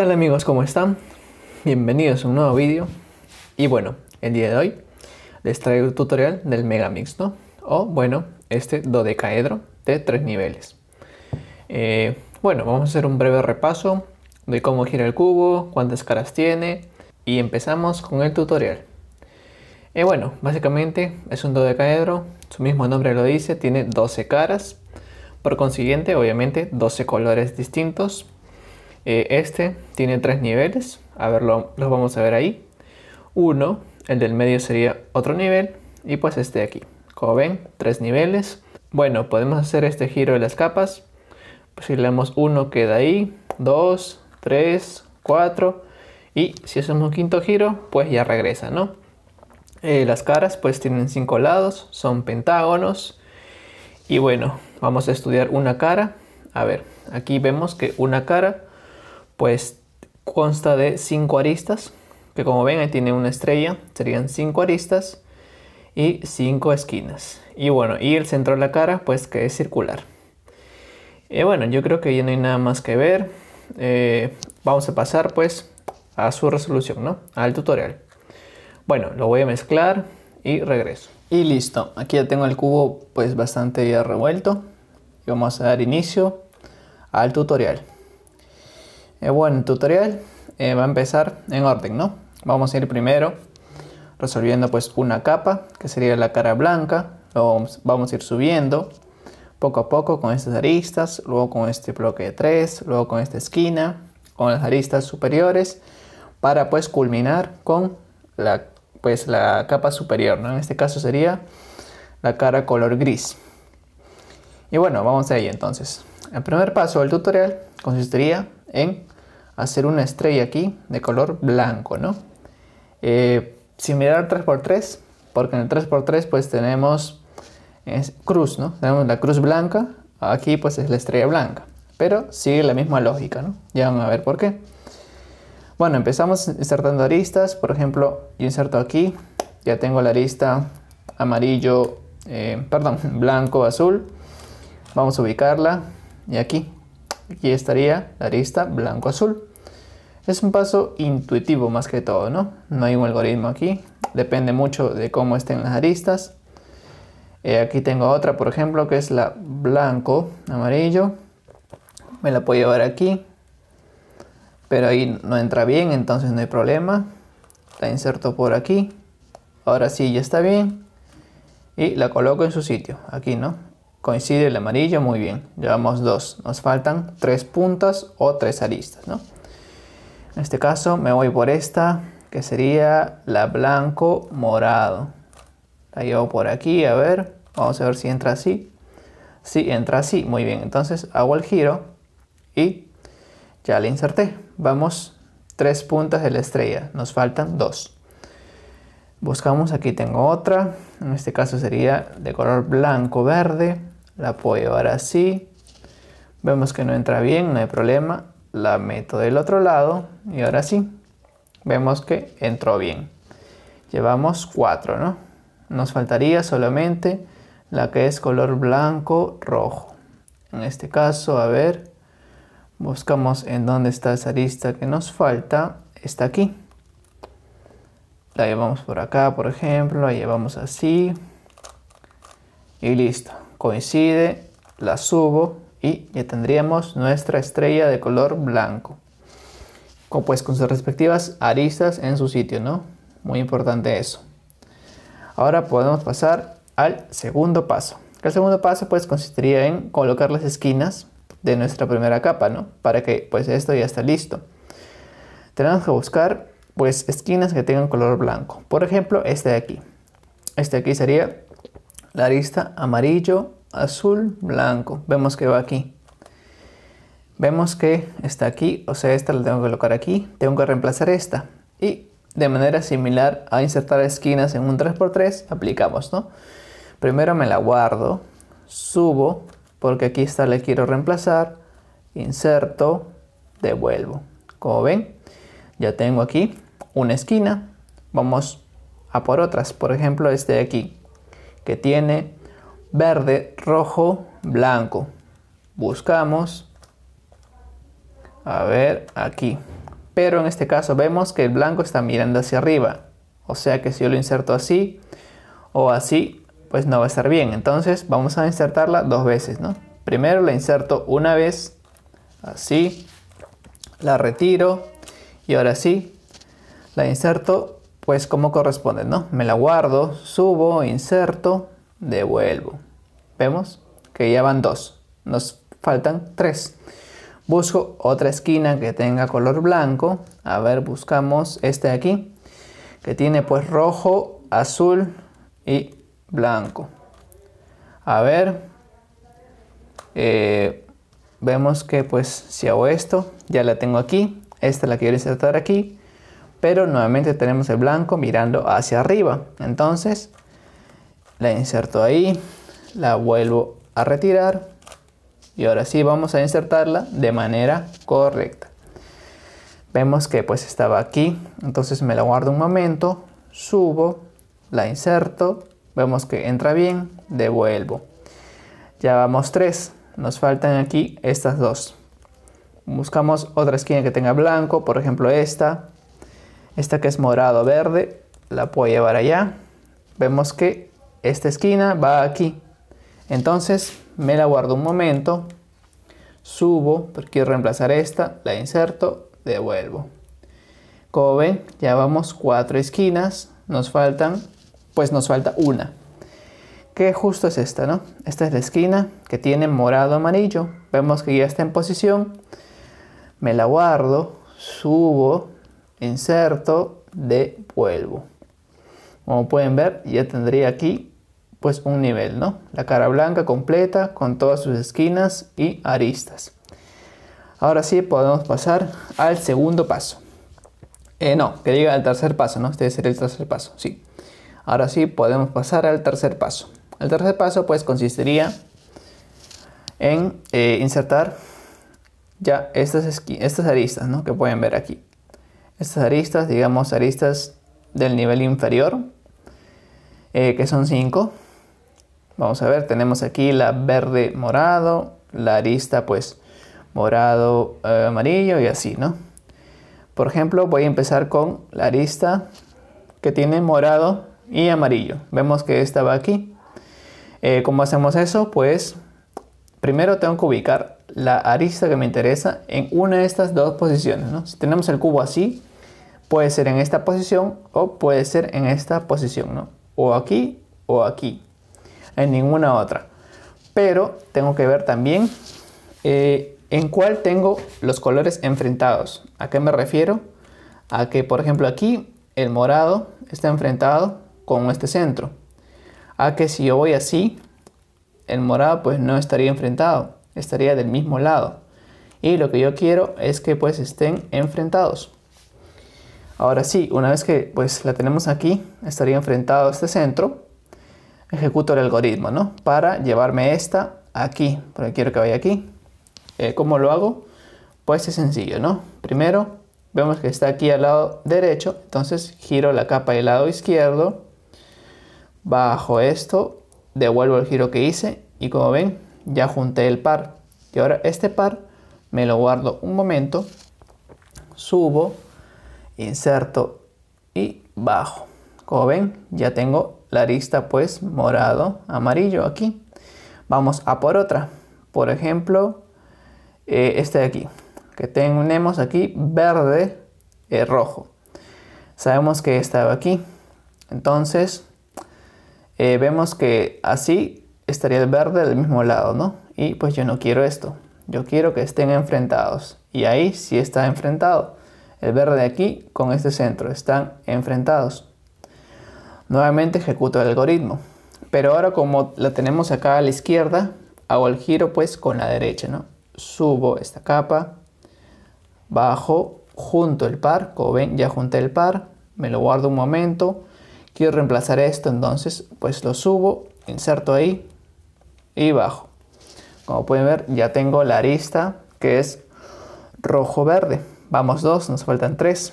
Hola amigos? ¿Cómo están? Bienvenidos a un nuevo vídeo. Y bueno, el día de hoy les traigo un tutorial del megamix, ¿no? O bueno, este dodecaedro de tres niveles. Eh, bueno, vamos a hacer un breve repaso de cómo gira el cubo, cuántas caras tiene y empezamos con el tutorial. Y eh, bueno, básicamente es un dodecaedro, su mismo nombre lo dice, tiene 12 caras, por consiguiente obviamente 12 colores distintos eh, este tiene tres niveles, a ver, los vamos a ver ahí. Uno, el del medio sería otro nivel y pues este de aquí. Como ven, tres niveles. Bueno, podemos hacer este giro de las capas. Pues si le damos uno, queda ahí, Dos, tres, cuatro y si hacemos un quinto giro, pues ya regresa, ¿no? Eh, las caras pues tienen cinco lados, son pentágonos. Y bueno, vamos a estudiar una cara. A ver, aquí vemos que una cara pues consta de cinco aristas, que como ven ahí tiene una estrella, serían cinco aristas y cinco esquinas. Y bueno, y el centro de la cara, pues que es circular. Y eh, bueno, yo creo que ya no hay nada más que ver. Eh, vamos a pasar pues a su resolución, ¿no? Al tutorial. Bueno, lo voy a mezclar y regreso. Y listo, aquí ya tengo el cubo pues bastante ya revuelto. Y vamos a dar inicio al tutorial. Eh, bueno, el tutorial eh, va a empezar en orden, ¿no? Vamos a ir primero resolviendo pues una capa, que sería la cara blanca. Luego vamos, a ir subiendo poco a poco con estas aristas, luego con este bloque de 3, luego con esta esquina, con las aristas superiores, para pues culminar con la, pues, la capa superior, ¿no? En este caso sería la cara color gris. Y bueno, vamos a entonces. El primer paso del tutorial consistiría en hacer una estrella aquí de color blanco, ¿no? Eh, similar al 3x3, porque en el 3x3 pues tenemos cruz, ¿no? Tenemos la cruz blanca, aquí pues es la estrella blanca, pero sigue la misma lógica, ¿no? Ya van a ver por qué. Bueno, empezamos insertando aristas, por ejemplo, yo inserto aquí, ya tengo la arista amarillo, eh, perdón, blanco, azul, vamos a ubicarla y aquí, aquí estaría la arista blanco-azul. Es un paso intuitivo más que todo, ¿no? No hay un algoritmo aquí, depende mucho de cómo estén las aristas. Eh, aquí tengo otra, por ejemplo, que es la blanco, amarillo. Me la puedo llevar aquí, pero ahí no entra bien, entonces no hay problema. La inserto por aquí. Ahora sí, ya está bien. Y la coloco en su sitio, aquí, ¿no? Coincide el amarillo, muy bien. Llevamos dos. Nos faltan tres puntas o tres aristas, ¿no? En este caso me voy por esta, que sería la blanco morado. La llevo por aquí, a ver. Vamos a ver si entra así. si entra así. Muy bien, entonces hago el giro y ya le inserté. Vamos, tres puntas de la estrella. Nos faltan dos. Buscamos, aquí tengo otra. En este caso sería de color blanco-verde. La puedo llevar así. Vemos que no entra bien, no hay problema la meto del otro lado y ahora sí, vemos que entró bien. Llevamos 4, ¿no? Nos faltaría solamente la que es color blanco rojo. En este caso, a ver, buscamos en dónde está esa lista que nos falta. Está aquí. La llevamos por acá, por ejemplo, la llevamos así. Y listo, coincide, la subo y ya tendríamos nuestra estrella de color blanco. Con, pues con sus respectivas aristas en su sitio, ¿no? Muy importante eso. Ahora podemos pasar al segundo paso. El segundo paso pues consistiría en colocar las esquinas de nuestra primera capa, ¿no? Para que pues esto ya está listo. Tenemos que buscar pues esquinas que tengan color blanco. Por ejemplo, este de aquí. Este de aquí sería la arista amarillo azul, blanco. Vemos que va aquí. Vemos que está aquí, o sea, esta la tengo que colocar aquí. Tengo que reemplazar esta. Y de manera similar a insertar esquinas en un 3x3, aplicamos, ¿no? Primero me la guardo, subo, porque aquí está la quiero reemplazar, inserto, devuelvo. Como ven, ya tengo aquí una esquina. Vamos a por otras, por ejemplo, este de aquí, que tiene verde, rojo, blanco. Buscamos. A ver, aquí. Pero en este caso vemos que el blanco está mirando hacia arriba. O sea que si yo lo inserto así o así, pues no va a estar bien. Entonces vamos a insertarla dos veces, ¿no? Primero la inserto una vez, así. La retiro y ahora sí, la inserto pues como corresponde, ¿no? Me la guardo, subo, inserto devuelvo. Vemos que ya van dos, nos faltan tres. Busco otra esquina que tenga color blanco. A ver, buscamos este de aquí, que tiene pues rojo, azul y blanco. A ver, eh, vemos que pues si hago esto, ya la tengo aquí. Esta la quiero insertar aquí, pero nuevamente tenemos el blanco mirando hacia arriba. Entonces la inserto ahí, la vuelvo a retirar y ahora sí vamos a insertarla de manera correcta. Vemos que pues estaba aquí, entonces me la guardo un momento, subo, la inserto, vemos que entra bien, devuelvo. Ya vamos tres, nos faltan aquí estas dos. Buscamos otra esquina que tenga blanco, por ejemplo esta, esta que es morado verde, la puedo llevar allá. Vemos que esta esquina va aquí. Entonces me la guardo un momento, subo, quiero reemplazar esta, la inserto, devuelvo. Como ven, ya vamos cuatro esquinas, nos faltan, pues nos falta una. Que justo es esta, ¿no? Esta es la esquina que tiene morado amarillo. Vemos que ya está en posición. Me la guardo, subo, inserto, devuelvo. Como pueden ver, ya tendría aquí pues un nivel, ¿no? La cara blanca completa con todas sus esquinas y aristas. Ahora sí podemos pasar al segundo paso. Eh, no, que diga el tercer paso, ¿no? Este sería el tercer paso, sí. Ahora sí podemos pasar al tercer paso. El tercer paso pues consistiría en eh, insertar ya estas, estas aristas, ¿no? Que pueden ver aquí. Estas aristas, digamos aristas del nivel inferior eh, que son 5. Vamos a ver, tenemos aquí la verde morado, la arista pues morado eh, amarillo y así, ¿no? Por ejemplo, voy a empezar con la arista que tiene morado y amarillo. Vemos que esta va aquí. Eh, ¿Cómo hacemos eso? Pues primero tengo que ubicar la arista que me interesa en una de estas dos posiciones. ¿no? Si tenemos el cubo así, puede ser en esta posición o puede ser en esta posición. ¿no? o aquí o aquí, en ninguna otra. Pero tengo que ver también eh, en cuál tengo los colores enfrentados. ¿A qué me refiero? A que, por ejemplo, aquí el morado está enfrentado con este centro. A que si yo voy así, el morado pues no estaría enfrentado, estaría del mismo lado. Y lo que yo quiero es que pues estén enfrentados. Ahora sí, una vez que pues la tenemos aquí, estaría enfrentado a este centro, ejecuto el algoritmo, ¿no? Para llevarme esta aquí, porque quiero que vaya aquí. Eh, ¿Cómo lo hago? Pues es sencillo, ¿no? Primero, vemos que está aquí al lado derecho, entonces giro la capa del lado izquierdo, bajo esto, devuelvo el giro que hice y como ven, ya junté el par. Y ahora este par me lo guardo un momento, subo, inserto y bajo. Como ven, ya tengo la arista pues morado, amarillo aquí. Vamos a por otra. Por ejemplo, eh, este de aquí. Que tenemos aquí verde, y eh, rojo. Sabemos que estaba aquí. Entonces, eh, vemos que así estaría el verde del mismo lado, ¿no? Y pues yo no quiero esto. Yo quiero que estén enfrentados. Y ahí sí está enfrentado el verde de aquí con este centro, están enfrentados. Nuevamente ejecuto el algoritmo, pero ahora como la tenemos acá a la izquierda, hago el giro pues con la derecha, ¿no? Subo esta capa, bajo, junto el par, como ven ya junté el par, me lo guardo un momento, quiero reemplazar esto, entonces pues lo subo, inserto ahí y bajo. Como pueden ver ya tengo la arista que es rojo-verde. Vamos dos, nos faltan tres.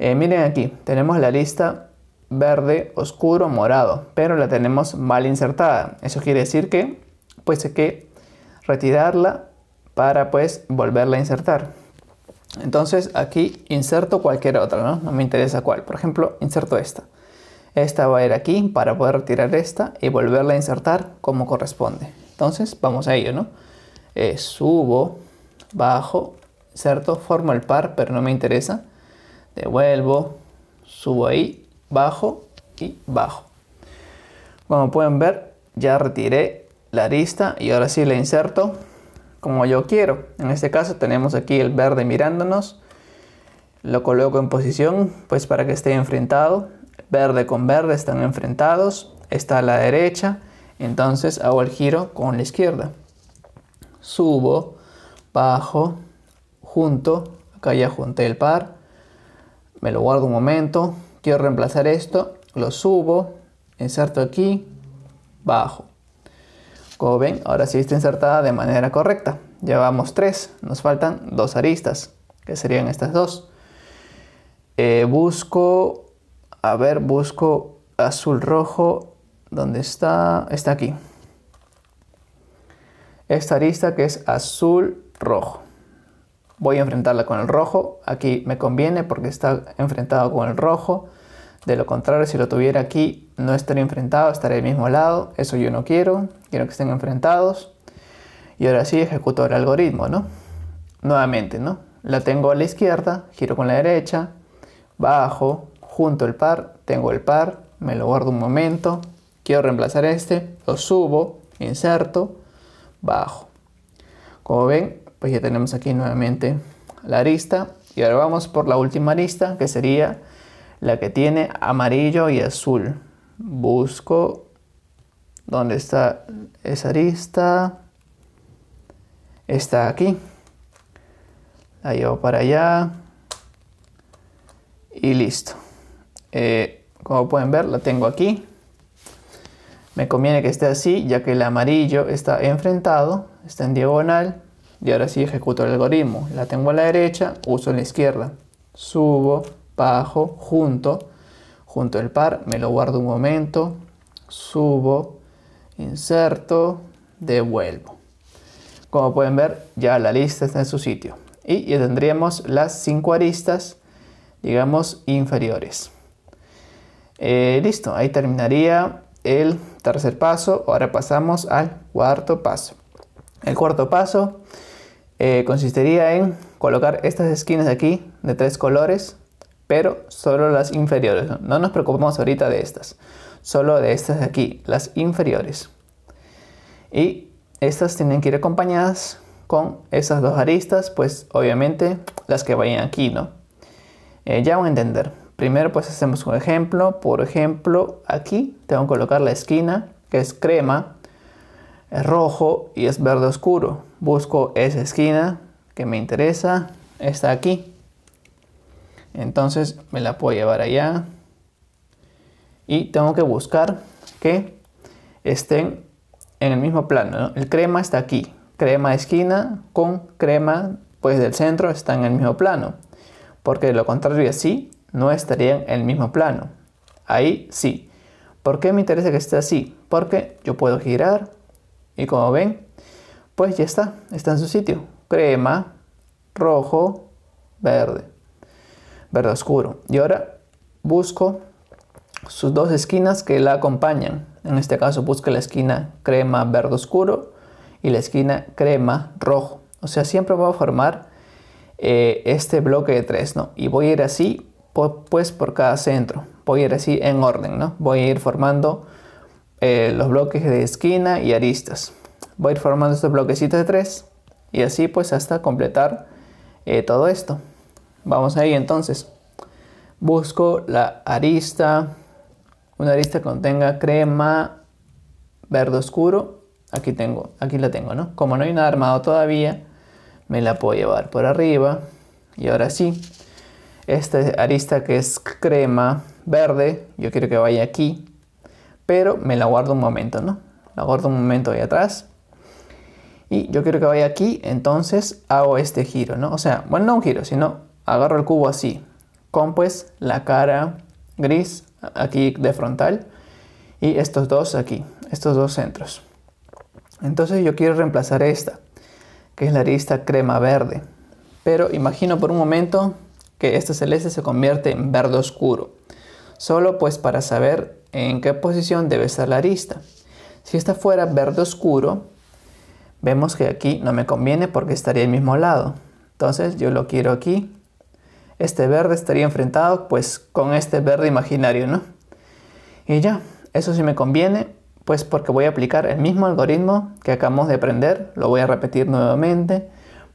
Eh, miren aquí, tenemos la lista verde, oscuro, morado, pero la tenemos mal insertada. Eso quiere decir que pues hay que retirarla para pues volverla a insertar. Entonces aquí inserto cualquier otra, ¿no? No me interesa cuál. Por ejemplo, inserto esta. Esta va a ir aquí para poder retirar esta y volverla a insertar como corresponde. Entonces vamos a ello, ¿no? Eh, subo, bajo, ¿cierto? Formo el par, pero no me interesa. Devuelvo, subo ahí, bajo y bajo. Como pueden ver, ya retiré la arista y ahora sí la inserto como yo quiero. En este caso tenemos aquí el verde mirándonos. Lo coloco en posición pues para que esté enfrentado. Verde con verde están enfrentados. Está a la derecha. Entonces hago el giro con la izquierda. Subo, bajo, junto, acá ya junté el par, me lo guardo un momento, quiero reemplazar esto, lo subo, inserto aquí, bajo. Como ven, ahora sí está insertada de manera correcta. Llevamos tres, nos faltan dos aristas, que serían estas dos. Eh, busco, a ver, busco azul rojo, ¿dónde está? Está aquí. Esta arista que es azul rojo voy a enfrentarla con el rojo. Aquí me conviene porque está enfrentado con el rojo. De lo contrario, si lo tuviera aquí, no estaría enfrentado, estaría del mismo lado. Eso yo no quiero. Quiero que estén enfrentados. Y ahora sí, ejecuto el algoritmo, Nuevamente, ¿no? La tengo a la izquierda, giro con la derecha, bajo, junto el par, tengo el par, me lo guardo un momento. Quiero reemplazar este, lo subo, inserto, bajo. Como ven, pues ya tenemos aquí nuevamente la arista y ahora vamos por la última arista que sería la que tiene amarillo y azul busco dónde está esa arista está aquí la llevo para allá y listo eh, como pueden ver la tengo aquí me conviene que esté así ya que el amarillo está enfrentado está en diagonal y ahora sí ejecuto el algoritmo. La tengo a la derecha, uso en la izquierda. Subo, bajo, junto. Junto el par, me lo guardo un momento. Subo, inserto, devuelvo. Como pueden ver, ya la lista está en su sitio. Y ya tendríamos las cinco aristas, digamos, inferiores. Eh, listo, ahí terminaría el tercer paso. Ahora pasamos al cuarto paso. El cuarto paso eh, consistiría en colocar estas esquinas de aquí de tres colores, pero solo las inferiores. No nos preocupamos ahorita de estas, solo de estas de aquí, las inferiores. Y estas tienen que ir acompañadas con esas dos aristas, pues obviamente las que vayan aquí, ¿no? Eh, ya van a entender. Primero pues hacemos un ejemplo. Por ejemplo, aquí tengo que colocar la esquina, que es crema, es rojo y es verde oscuro busco esa esquina que me interesa, está aquí. Entonces me la puedo llevar allá y tengo que buscar que estén en el mismo plano. El crema está aquí, crema esquina con crema pues del centro está en el mismo plano, porque de lo contrario así no estarían en el mismo plano. Ahí sí. ¿Por qué me interesa que esté así? Porque yo puedo girar y como ven pues ya está, está en su sitio. Crema, rojo, verde, verde oscuro. Y ahora busco sus dos esquinas que la acompañan. En este caso busco la esquina crema verde oscuro y la esquina crema rojo. O sea, siempre voy a formar eh, este bloque de tres, ¿no? Y voy a ir así, por, pues por cada centro. Voy a ir así en orden, ¿no? Voy a ir formando eh, los bloques de esquina y aristas voy a ir formando estos bloquecitos de tres. y así pues hasta completar eh, todo esto. Vamos ahí entonces. Busco la arista, una arista que contenga crema verde oscuro. Aquí tengo, aquí la tengo, ¿no? Como no hay nada armado todavía, me la puedo llevar por arriba. Y ahora sí, esta arista que es crema verde, yo quiero que vaya aquí, pero me la guardo un momento, ¿no? La guardo un momento ahí atrás y yo quiero que vaya aquí, entonces hago este giro, ¿no? O sea, bueno, no un giro, sino agarro el cubo así, con pues la cara gris aquí de frontal y estos dos aquí, estos dos centros. Entonces yo quiero reemplazar esta, que es la arista crema verde. Pero imagino por un momento que esta celeste se convierte en verde oscuro, solo pues para saber en qué posición debe estar la arista. Si esta fuera verde oscuro, Vemos que aquí no me conviene porque estaría el mismo lado. Entonces yo lo quiero aquí. Este verde estaría enfrentado pues con este verde imaginario, ¿no? Y ya, eso sí me conviene, pues porque voy a aplicar el mismo algoritmo que acabamos de aprender, lo voy a repetir nuevamente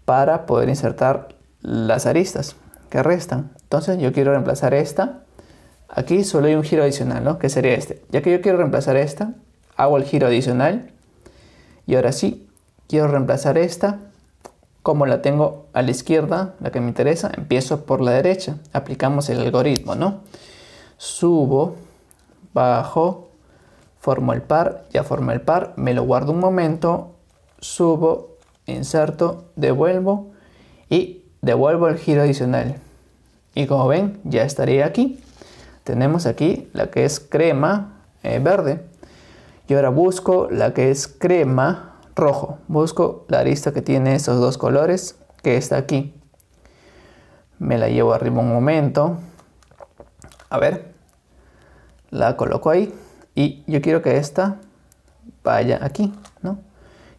para poder insertar las aristas que restan. Entonces yo quiero reemplazar esta. Aquí solo hay un giro adicional, ¿no? Que sería este. Ya que yo quiero reemplazar esta, hago el giro adicional. Y ahora sí, quiero reemplazar esta. Como la tengo a la izquierda, la que me interesa, empiezo por la derecha. Aplicamos el algoritmo, ¿no? Subo, bajo, formo el par, ya formo el par, me lo guardo un momento, subo, inserto, devuelvo y devuelvo el giro adicional. Y como ven, ya estaría aquí. Tenemos aquí la que es crema eh, verde. Y ahora busco la que es crema rojo. Busco la arista que tiene esos dos colores, que está aquí. Me la llevo arriba un momento. A ver. La coloco ahí. Y yo quiero que esta vaya aquí, ¿no?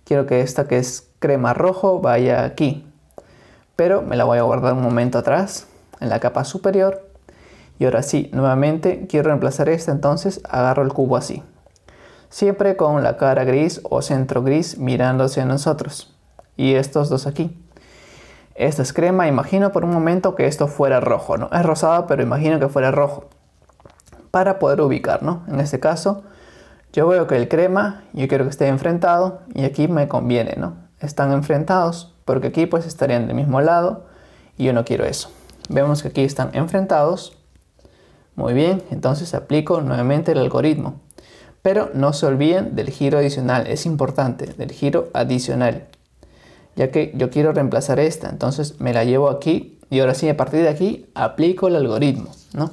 Quiero que esta que es crema rojo vaya aquí. Pero me la voy a guardar un momento atrás, en la capa superior. Y ahora sí, nuevamente quiero reemplazar esta, entonces agarro el cubo así siempre con la cara gris o centro gris mirándose a nosotros. Y estos dos aquí. Esta es crema, imagino por un momento que esto fuera rojo, ¿no? Es rosado, pero imagino que fuera rojo. Para poder ubicar, ¿no? En este caso, yo veo que el crema, yo quiero que esté enfrentado y aquí me conviene, ¿no? Están enfrentados porque aquí pues estarían del mismo lado y yo no quiero eso. Vemos que aquí están enfrentados. Muy bien, entonces aplico nuevamente el algoritmo. Pero no se olviden del giro adicional, es importante, del giro adicional. Ya que yo quiero reemplazar esta, entonces me la llevo aquí y ahora sí, a partir de aquí aplico el algoritmo, ¿no?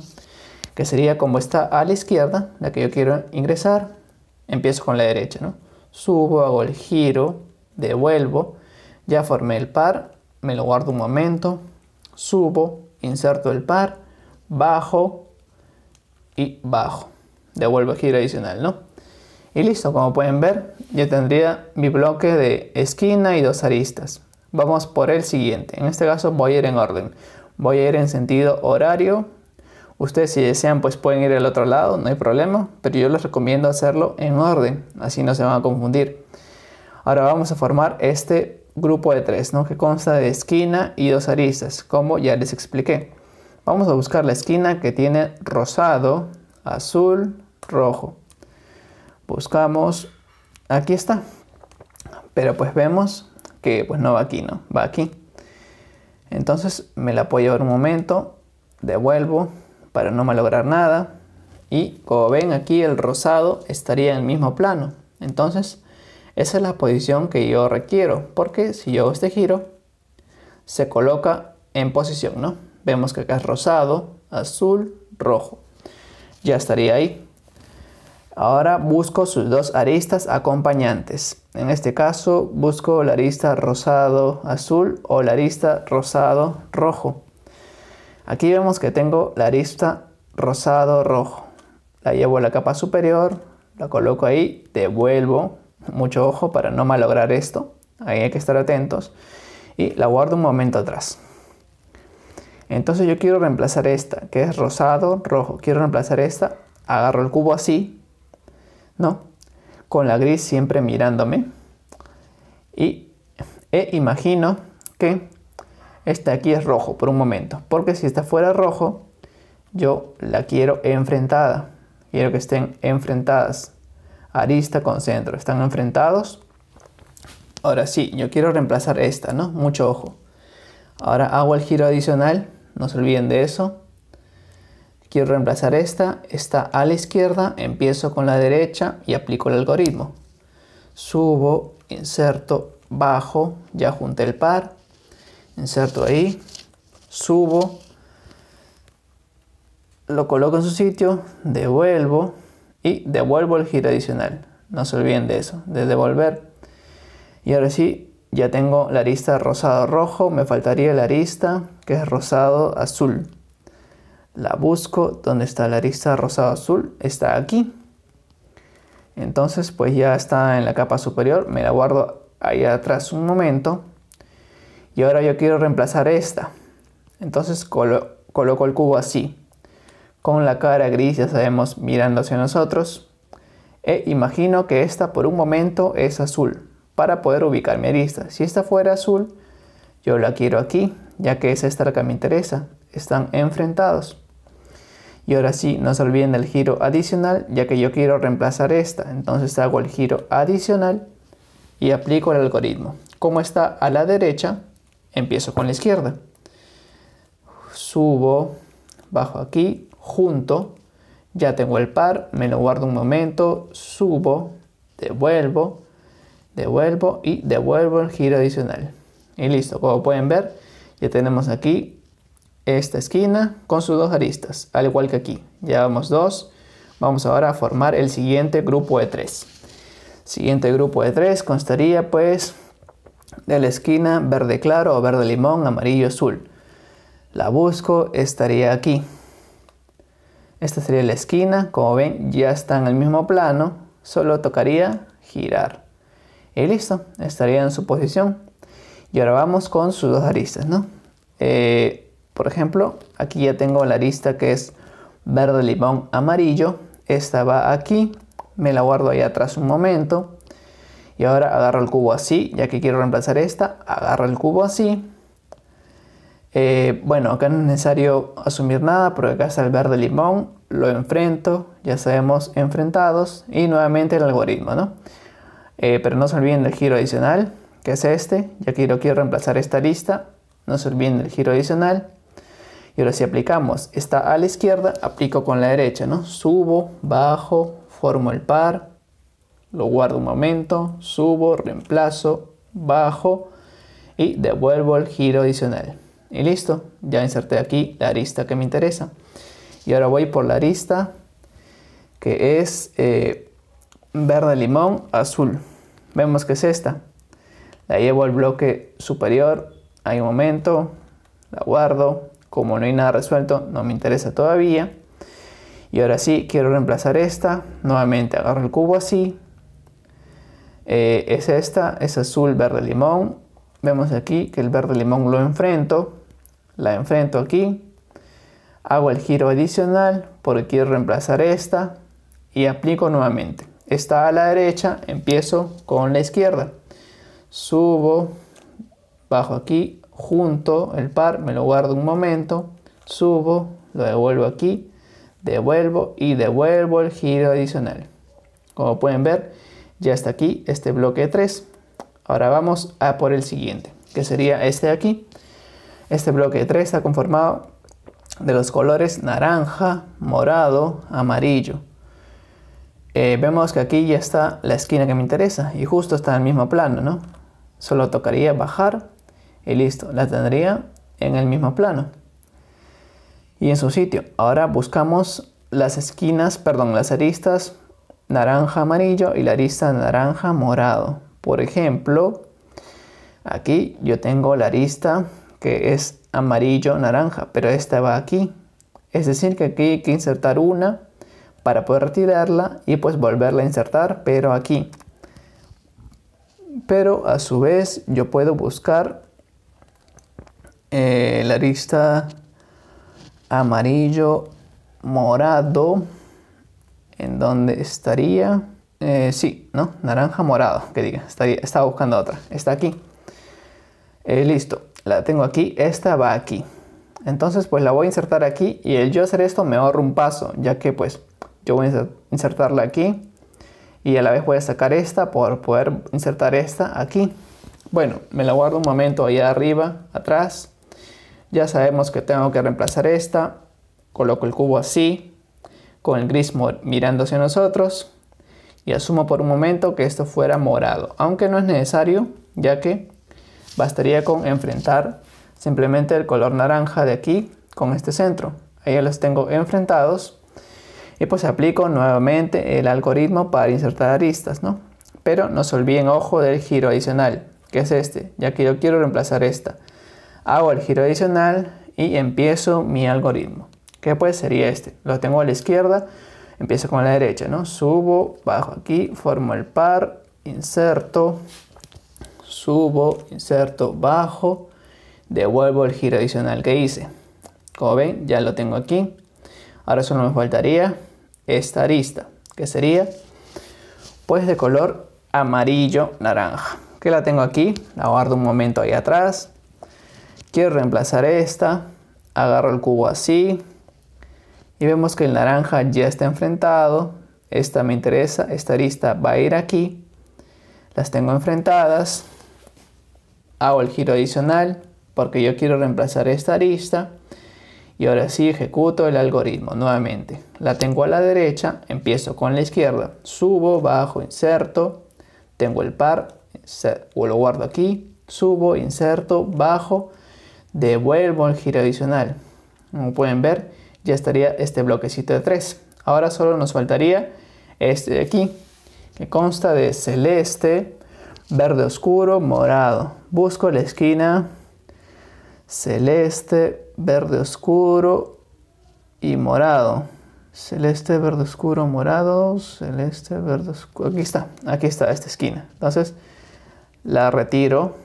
Que sería como está a la izquierda, la que yo quiero ingresar, empiezo con la derecha, ¿no? Subo, hago el giro, devuelvo, ya formé el par, me lo guardo un momento, subo, inserto el par, bajo y bajo devuelvo giro adicional, ¿no? Y listo, como pueden ver, yo tendría mi bloque de esquina y dos aristas. Vamos por el siguiente. En este caso voy a ir en orden. Voy a ir en sentido horario. Ustedes si desean pues pueden ir al otro lado, no hay problema. Pero yo les recomiendo hacerlo en orden, así no se van a confundir. Ahora vamos a formar este grupo de tres, ¿no? Que consta de esquina y dos aristas, como ya les expliqué. Vamos a buscar la esquina que tiene rosado, azul, rojo. Buscamos, aquí está. Pero pues vemos que pues no va aquí, ¿no? Va aquí. Entonces me la apoyo llevar un momento, devuelvo para no malograr nada. Y como ven aquí el rosado estaría en el mismo plano. Entonces esa es la posición que yo requiero. Porque si yo este giro, se coloca en posición, ¿no? Vemos que acá es rosado, azul, rojo. Ya estaría ahí. Ahora busco sus dos aristas acompañantes. En este caso busco la arista rosado azul o la arista rosado rojo. Aquí vemos que tengo la arista rosado rojo. La llevo a la capa superior, la coloco ahí, devuelvo. Mucho ojo para no malograr esto. Ahí hay que estar atentos. Y la guardo un momento atrás. Entonces yo quiero reemplazar esta, que es rosado, rojo. Quiero reemplazar esta. Agarro el cubo así, no, con la gris siempre mirándome. Y e imagino que esta aquí es rojo por un momento, porque si esta fuera rojo, yo la quiero enfrentada. Quiero que estén enfrentadas. Arista con centro, están enfrentados. Ahora sí, yo quiero reemplazar esta, ¿no? Mucho ojo. Ahora hago el giro adicional, no se olviden de eso. Quiero reemplazar esta, está a la izquierda, empiezo con la derecha y aplico el algoritmo. Subo, inserto, bajo, ya junté el par, inserto ahí, subo, lo coloco en su sitio, devuelvo y devuelvo el giro adicional. No se olviden de eso, de devolver. Y ahora sí, ya tengo la arista rosado-rojo, me faltaría la arista que es rosado-azul la busco donde está la arista rosado azul está aquí entonces pues ya está en la capa superior me la guardo ahí atrás un momento y ahora yo quiero reemplazar esta entonces coloco el cubo así con la cara gris ya sabemos mirando hacia nosotros e imagino que esta por un momento es azul para poder ubicar mi arista si esta fuera azul yo la quiero aquí ya que es esta la que me interesa están enfrentados y ahora sí, no se olviden del giro adicional, ya que yo quiero reemplazar esta. Entonces hago el giro adicional y aplico el algoritmo. Como está a la derecha, empiezo con la izquierda. Subo, bajo aquí, junto. Ya tengo el par, me lo guardo un momento, subo, devuelvo, devuelvo y devuelvo el giro adicional. Y listo, como pueden ver, ya tenemos aquí esta esquina con sus dos aristas, al igual que aquí. Llevamos dos. Vamos ahora a formar el siguiente grupo de tres. Siguiente grupo de tres constaría pues de la esquina verde claro o verde limón, amarillo, azul. La busco, estaría aquí. Esta sería la esquina, como ven ya está en el mismo plano, solo tocaría girar. Y listo, estaría en su posición. Y ahora vamos con sus dos aristas, ¿no? Eh, por ejemplo, aquí ya tengo la lista que es verde, limón, amarillo. Esta va aquí, me la guardo ahí atrás un momento. Y ahora agarro el cubo así, ya que quiero reemplazar esta, agarro el cubo así. Eh, bueno, acá no es necesario asumir nada porque acá está el verde limón, lo enfrento, ya sabemos enfrentados y nuevamente el algoritmo, ¿no? Eh, pero no se olviden del giro adicional, que es este, ya que lo quiero reemplazar esta lista, no se olviden del giro adicional y ahora si aplicamos, está a la izquierda, aplico con la derecha, ¿no? Subo, bajo, formo el par, lo guardo un momento, subo, reemplazo, bajo y devuelvo el giro adicional. Y listo, ya inserté aquí la arista que me interesa. Y ahora voy por la arista que es eh, verde limón azul. Vemos que es esta. La llevo al bloque superior, hay un momento, la guardo, como no hay nada resuelto, no me interesa todavía. Y ahora sí, quiero reemplazar esta. Nuevamente agarro el cubo así. Eh, es esta, es azul, verde, limón. Vemos aquí que el verde limón lo enfrento. La enfrento aquí. Hago el giro adicional porque quiero reemplazar esta. Y aplico nuevamente. Está a la derecha, empiezo con la izquierda. Subo, bajo aquí, junto el par, me lo guardo un momento, subo, lo devuelvo aquí, devuelvo y devuelvo el giro adicional. Como pueden ver, ya está aquí este bloque 3. Ahora vamos a por el siguiente, que sería este de aquí. Este bloque 3 está conformado de los colores naranja, morado, amarillo. Eh, vemos que aquí ya está la esquina que me interesa y justo está en el mismo plano, ¿no? Solo tocaría bajar y listo, la tendría en el mismo plano y en su sitio. Ahora buscamos las esquinas, perdón, las aristas naranja amarillo y la arista naranja morado. Por ejemplo, aquí yo tengo la arista que es amarillo naranja, pero esta va aquí. Es decir, que aquí hay que insertar una para poder retirarla y pues volverla a insertar, pero aquí. Pero a su vez yo puedo buscar eh, la arista amarillo morado en donde estaría si eh, sí no naranja morado que diga estaba buscando otra está aquí eh, listo la tengo aquí esta va aquí entonces pues la voy a insertar aquí y el yo hacer esto me ahorro un paso ya que pues yo voy a insertarla aquí y a la vez voy a sacar esta por poder insertar esta aquí bueno me la guardo un momento allá arriba atrás ya sabemos que tengo que reemplazar esta. Coloco el cubo así, con el gris mirando hacia nosotros. Y asumo por un momento que esto fuera morado, aunque no es necesario, ya que bastaría con enfrentar simplemente el color naranja de aquí con este centro. Ahí ya los tengo enfrentados. Y pues aplico nuevamente el algoritmo para insertar aristas, ¿no? Pero no se olviden, ojo, del giro adicional, que es este, ya que yo quiero reemplazar esta hago el giro adicional y empiezo mi algoritmo. Que pues sería este. Lo tengo a la izquierda, empiezo con la derecha, ¿no? Subo, bajo aquí, formo el par, inserto, subo, inserto, bajo, devuelvo el giro adicional que hice. Como ven, ya lo tengo aquí. Ahora solo me faltaría esta arista, que sería pues de color amarillo naranja. Que la tengo aquí, la guardo un momento ahí atrás, quiero reemplazar esta, agarro el cubo así y vemos que el naranja ya está enfrentado, esta me interesa, esta arista va a ir aquí, las tengo enfrentadas, hago el giro adicional porque yo quiero reemplazar esta arista y ahora sí ejecuto el algoritmo nuevamente. La tengo a la derecha, empiezo con la izquierda, subo, bajo, inserto, tengo el par, o lo guardo aquí, subo, inserto, bajo, devuelvo el giro adicional. Como pueden ver, ya estaría este bloquecito de 3. Ahora solo nos faltaría este de aquí, que consta de celeste, verde oscuro, morado. Busco la esquina celeste, verde oscuro y morado. Celeste, verde oscuro, morado, celeste, verde oscuro. Aquí está, aquí está esta esquina. Entonces la retiro,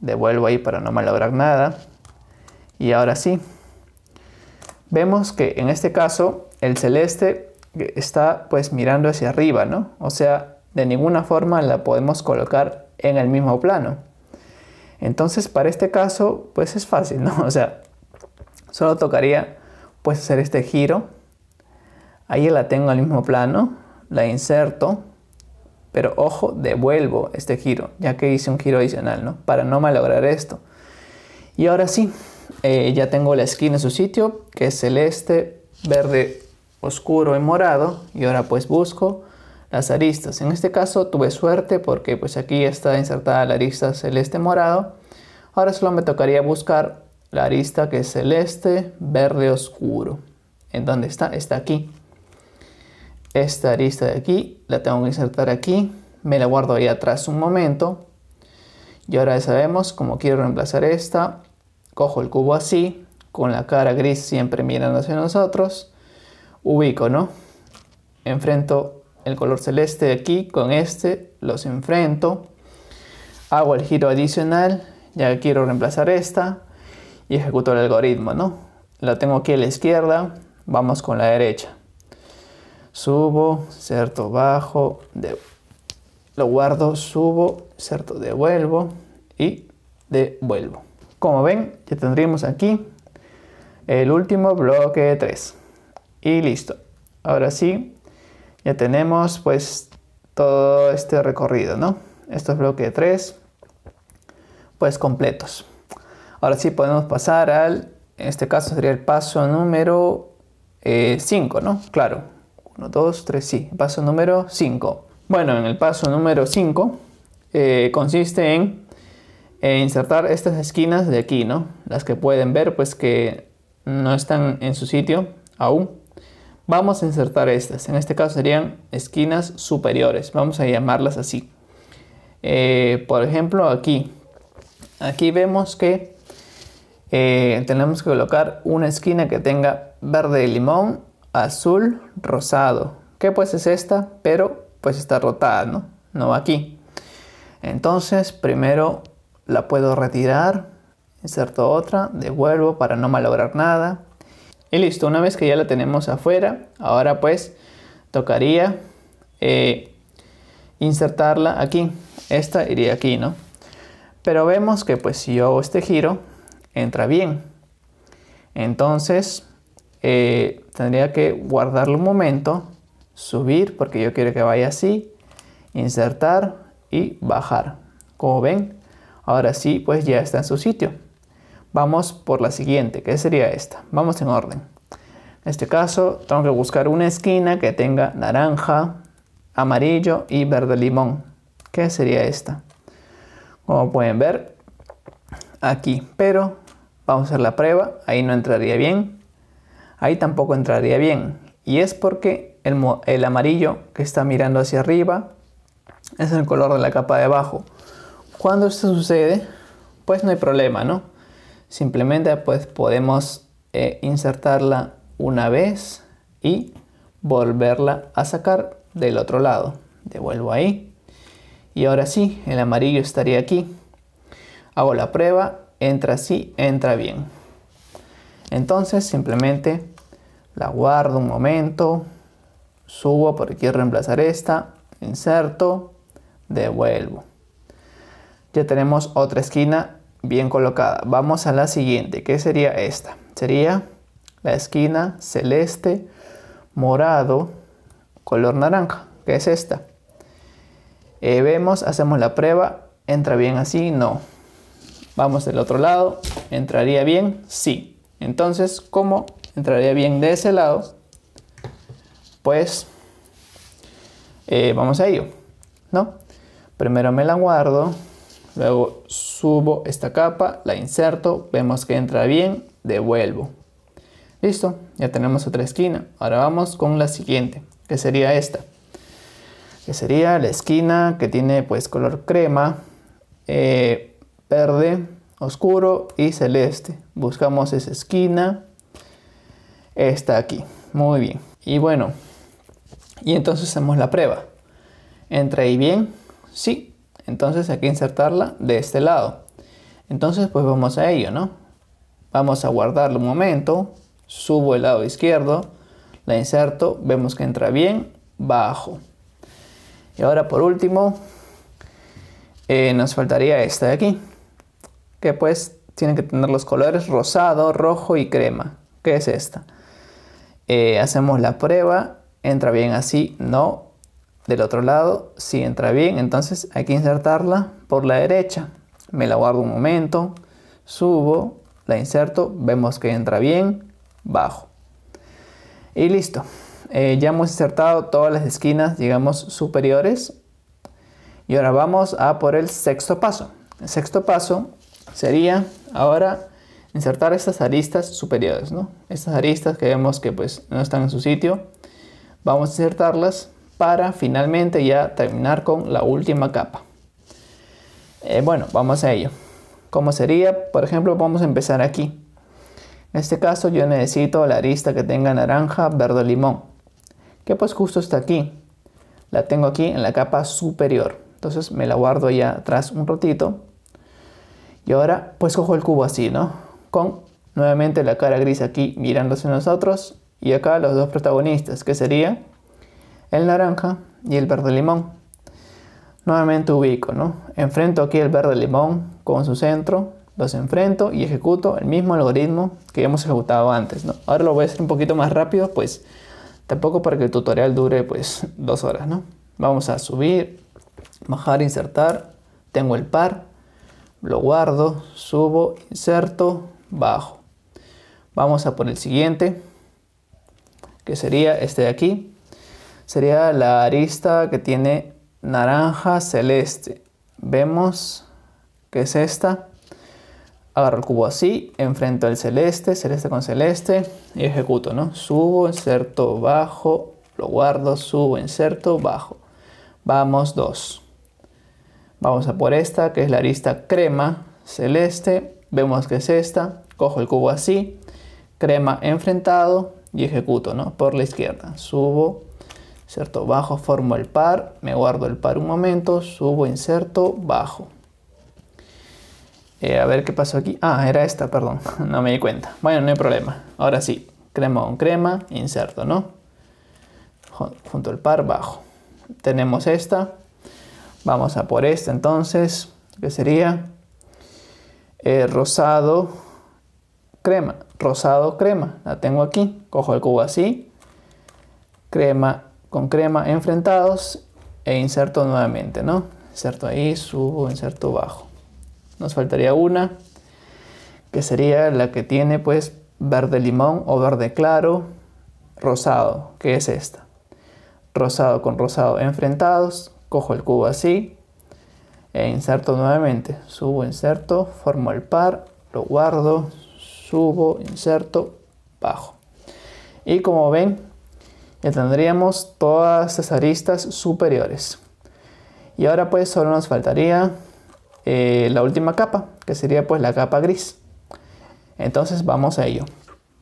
devuelvo ahí para no malograr nada. Y ahora sí, vemos que en este caso el celeste está pues mirando hacia arriba, ¿no? O sea, de ninguna forma la podemos colocar en el mismo plano. Entonces, para este caso, pues es fácil, ¿no? O sea, solo tocaría pues hacer este giro. Ahí la tengo al mismo plano, la inserto, pero ojo, devuelvo este giro, ya que hice un giro adicional, ¿no? Para no malograr esto. Y ahora sí, eh, ya tengo la esquina en su sitio, que es celeste, verde oscuro y morado. Y ahora pues busco las aristas. En este caso tuve suerte porque pues aquí está insertada la arista celeste morado. Ahora solo me tocaría buscar la arista que es celeste, verde oscuro. ¿En dónde está? Está aquí. Esta arista de aquí la tengo que insertar aquí. Me la guardo ahí atrás un momento. Y ahora ya sabemos, cómo quiero reemplazar esta, cojo el cubo así, con la cara gris siempre mirando hacia nosotros, ubico, ¿no? Enfrento el color celeste de aquí con este, los enfrento, hago el giro adicional, ya quiero reemplazar esta y ejecuto el algoritmo, ¿no? La tengo aquí a la izquierda, vamos con la derecha. Subo, ¿cierto? bajo, de, lo guardo, subo, ¿cierto? devuelvo y devuelvo. Como ven, ya tendríamos aquí el último bloque de 3. Y listo. Ahora sí, ya tenemos pues todo este recorrido, ¿no? Estos bloques de 3, pues completos. Ahora sí podemos pasar al, en este caso sería el paso número 5, eh, ¿no? Claro. 1, 2, 3, sí. Paso número 5. Bueno, en el paso número 5 eh, consiste en e insertar estas esquinas de aquí, ¿no? Las que pueden ver, pues que no están en su sitio aún. Vamos a insertar estas. En este caso serían esquinas superiores. Vamos a llamarlas así. Eh, por ejemplo, aquí. Aquí vemos que eh, tenemos que colocar una esquina que tenga verde limón, azul, rosado. Que pues es esta, pero pues está rotada, ¿no? No aquí. Entonces, primero la puedo retirar, inserto otra, devuelvo para no malograr nada. Y listo, una vez que ya la tenemos afuera, ahora pues tocaría eh, insertarla aquí. Esta iría aquí, ¿no? Pero vemos que pues si yo hago este giro, entra bien. Entonces, eh, tendría que guardarlo un momento, subir porque yo quiero que vaya así, insertar y bajar. Como ven, Ahora sí, pues ya está en su sitio. Vamos por la siguiente, que sería esta. Vamos en orden. En este caso, tengo que buscar una esquina que tenga naranja, amarillo y verde limón, ¿Qué sería esta. Como pueden ver, aquí. Pero vamos a hacer la prueba. Ahí no entraría bien. Ahí tampoco entraría bien. Y es porque el, el amarillo que está mirando hacia arriba es el color de la capa de abajo. Cuando esto sucede, pues no hay problema, ¿no? Simplemente pues podemos eh, insertarla una vez y volverla a sacar del otro lado. Devuelvo ahí. Y ahora sí, el amarillo estaría aquí. Hago la prueba, entra así, entra bien. Entonces simplemente la guardo un momento, subo porque quiero reemplazar esta, inserto, devuelvo ya tenemos otra esquina bien colocada. Vamos a la siguiente, que sería esta. Sería la esquina celeste, morado, color naranja, que es esta. Eh, vemos, hacemos la prueba, entra bien así, no. Vamos del otro lado, entraría bien, sí. Entonces, ¿cómo entraría bien de ese lado? Pues eh, vamos a ello, ¿no? Primero me la guardo, Luego subo esta capa, la inserto, vemos que entra bien, devuelvo. Listo, ya tenemos otra esquina. Ahora vamos con la siguiente, que sería esta. Que sería la esquina que tiene pues color crema, eh, verde, oscuro y celeste. Buscamos esa esquina. está aquí. Muy bien. Y bueno, y entonces hacemos la prueba. ¿Entra ahí bien? Sí, entonces hay que insertarla de este lado. Entonces pues vamos a ello, ¿no? Vamos a guardarlo un momento, subo el lado izquierdo, la inserto, vemos que entra bien, bajo. Y ahora por último, eh, nos faltaría esta de aquí, que pues tiene que tener los colores rosado, rojo y crema, ¿Qué es esta. Eh, hacemos la prueba, entra bien así, no, del otro lado, si entra bien, entonces hay que insertarla por la derecha. Me la guardo un momento, subo, la inserto, vemos que entra bien, bajo. Y listo. Eh, ya hemos insertado todas las esquinas, digamos, superiores. Y ahora vamos a por el sexto paso. El sexto paso sería ahora insertar estas aristas superiores, ¿no? Estas aristas que vemos que pues no están en su sitio. Vamos a insertarlas para finalmente ya terminar con la última capa. Eh, bueno, vamos a ello. ¿Cómo sería? Por ejemplo, vamos a empezar aquí. En este caso yo necesito la arista que tenga naranja, verde limón, que pues justo está aquí. La tengo aquí en la capa superior. Entonces me la guardo ya atrás un ratito. Y ahora pues cojo el cubo así, ¿no? Con nuevamente la cara gris aquí mirándose nosotros. Y acá los dos protagonistas, que sería el naranja y el verde limón. Nuevamente ubico, ¿no? Enfrento aquí el verde limón con su centro, los enfrento y ejecuto el mismo algoritmo que hemos ejecutado antes, ¿no? Ahora lo voy a hacer un poquito más rápido, pues tampoco para que el tutorial dure pues dos horas, ¿no? Vamos a subir, bajar, insertar, tengo el par, lo guardo, subo, inserto, bajo. Vamos a por el siguiente, que sería este de aquí sería la arista que tiene naranja celeste. Vemos que es esta. Agarro el cubo así, enfrento al celeste, celeste con celeste y ejecuto, ¿no? Subo, inserto, bajo, lo guardo, subo, inserto, bajo. Vamos dos. Vamos a por esta, que es la arista crema celeste. Vemos que es esta. Cojo el cubo así, crema enfrentado y ejecuto, ¿no? Por la izquierda. Subo, inserto Bajo formo el par, me guardo el par un momento, subo, inserto, bajo. Eh, a ver qué pasó aquí. Ah, era esta, perdón, no me di cuenta. Bueno, no hay problema. Ahora sí, crema con crema, inserto, ¿no? Junto el par, bajo. Tenemos esta. Vamos a por esta entonces, que sería eh, rosado, crema, rosado, crema. La tengo aquí. Cojo el cubo así, crema con crema enfrentados e inserto nuevamente, ¿no? Inserto ahí, subo, inserto, bajo. Nos faltaría una, que sería la que tiene pues verde limón o verde claro, rosado, que es esta. Rosado con rosado enfrentados, cojo el cubo así e inserto nuevamente. Subo, inserto, formo el par, lo guardo, subo, inserto, bajo. Y como ven, ya tendríamos todas las aristas superiores. Y ahora pues solo nos faltaría eh, la última capa, que sería pues la capa gris. Entonces vamos a ello.